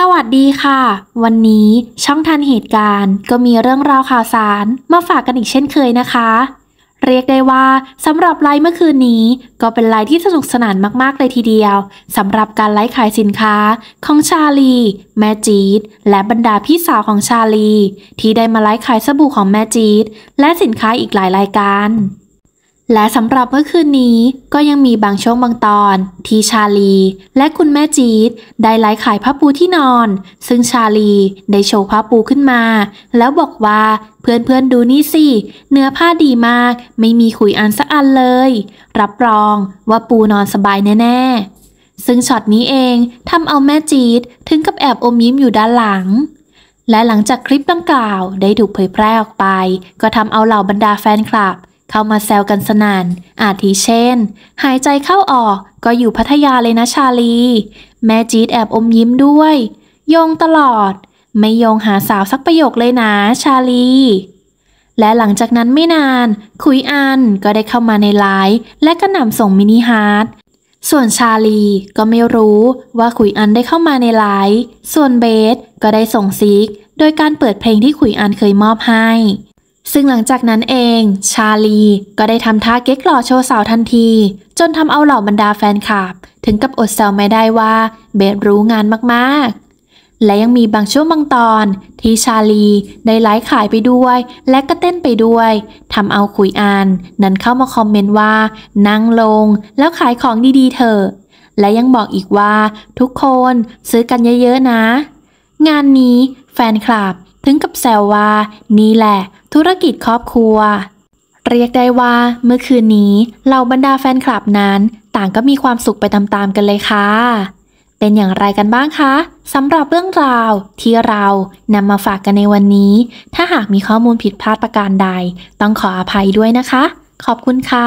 สวัสดีค่ะ วันนี้ช่องทันเหตุการณ์ก็มีเรื่องราวข่าวสารมาฝากกันอีกเช่นเคยนะคะ เรียกได้ว่าสำหรับไลฟ์เมื่อคืนนี้ ก็เป็นไลฟ์ที่สนุกสนานมากๆเลยทีเดียวสำหรับการไลฟ์ขายสินค้าของชาลี แม่จีดและบรรดาพี่สาวของชาลี ที่ได้มาไลฟ์ขายสบู่ของแม่จีดและสินค้าอีกหลายรายการและสำหรับเมื่อคืนนี้ก็ยังมีบางช่วงบางตอน ที่ชาลี และคุณแม่จีดได้ไลฟ์ขายผ้าปูที่นอน ซึ่งชาลีได้โชว์ผ้าปูขึ้นมา แล้วบอกว่าเพื่อนๆ ดูนี่สิเนื้อผ้าดีมากไม่มีขุยอันสักอันเลย รับรองว่าปูนอนสบายแน่ๆซึ่งช็อตนี้เองทำเอาแม่จีดถึงกับแอบอมยิ้มอยู่ด้านหลัง และหลังจากคลิปดังกล่าวได้ถูกเผยแพร่ออกไป ก็ทำเอาเหล่าบรรดาแฟนคลับเข้ามาแซวกันสนาน อาทิเช่น หายใจเข้าออกก็อยู่พัทยาเลยนะชาลี แม่จี๊ดแอบอมยิ้มด้วย โยงตลอด ไม่โยงหาสาวสักประโยคเลยนะชาลี และหลังจากนั้นไม่นานคุยอันก็ได้เข้ามาในไลน์และก็นำส่งมินิฮาร์ดส่วนชาลีก็ไม่รู้ว่าขุยอันได้เข้ามาในไลฟ์ส่วนเบสก็ได้ส่งซิก โดยการเปิดเพลงที่ขุยอันเคยมอบให้ซึ่งหลังจากนั้นเอง ชาลี ก็ได้ทำท่าเก๊กหล่อโชว์สาวทันที จนทำเอาเหล่าบรรดาแฟนคลับถึงกับอดแซวไม่ได้ว่าเบสรู้งานมากๆ และยังมีบางช่วงบางตอนที่ชาลีได้ไลฟ์ขายไปด้วย และก็เต้นไปด้วยทำเอาคุยอาน นั้นเข้ามาคอมเมนต์ว่านั่งลง แล้วขายของดีๆเถอะและยังบอกอีกว่า ทุกคนซื้อกันเยอะๆนะ งานนี้ แฟนคลับ ถึงกับแซวว่านี่แหละธุรกิจครอบครัว เรียกได้ว่าเมื่อคืนนี้เหล่าบรรดาแฟนคลับนั้น ต่างก็มีความสุขไปตามๆ กันเลยค่ะ เป็นอย่างไรกันบ้างคะสำหรับเรื่องราวที่เรานำมาฝากกันในวันนี้ ถ้าหากมีข้อมูลผิดพลาดประการใด ต้องขออภัยด้วยนะคะ ขอบคุณค่ะ